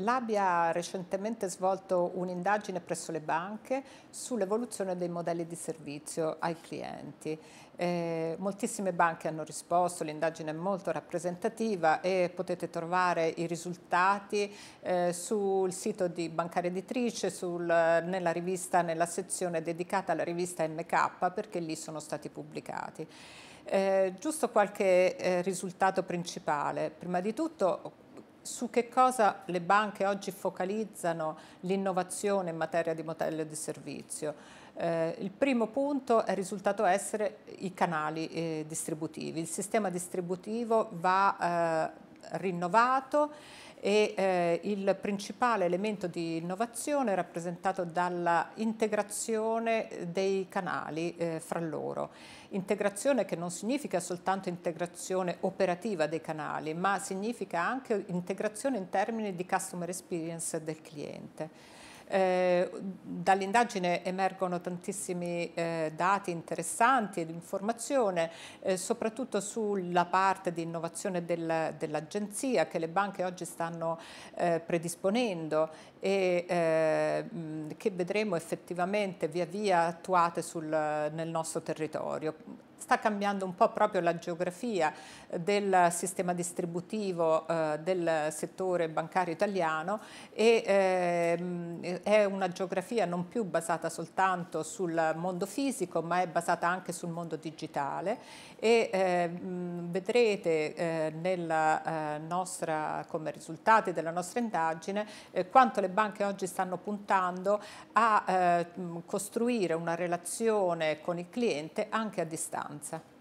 L'ABI ha recentemente svolto un'indagine presso le banche sull'evoluzione dei modelli di servizio ai clienti. Eh, moltissime banche hanno risposto, l'indagine è molto rappresentativa e potete trovare i risultati eh, sul sito di Bancaria Editrice, sul, nella, rivista, nella sezione dedicata alla rivista MK perché lì sono stati pubblicati. Eh, giusto qualche eh, risultato principale. Prima di tutto su che cosa le banche oggi focalizzano l'innovazione in materia di modello di servizio. Eh, il primo punto è risultato essere i canali eh, distributivi. Il sistema distributivo va eh, rinnovato e eh, il principale elemento di innovazione è rappresentato dalla integrazione dei canali eh, fra loro. Integrazione che non significa soltanto integrazione operativa dei canali, ma significa anche integrazione in termini di customer experience del cliente. Eh, dall'indagine emergono tantissimi eh, dati interessanti ed informazione, eh, soprattutto sulla parte di innovazione del, dell'agenzia che le banche oggi stanno eh, predisponendo e eh, mh, che vedremo effettivamente via via attuate sul, nel nostro territorio sta cambiando un po' proprio la geografia eh, del sistema distributivo eh, del settore bancario italiano e eh, è una geografia non più basata soltanto sul mondo fisico ma è basata anche sul mondo digitale e ehm, eh, vedrete nella, eh, nostra, come risultati della nostra indagine eh, quanto le banche oggi stanno puntando a costruire una relazione con il cliente anche a distanza maggioranza.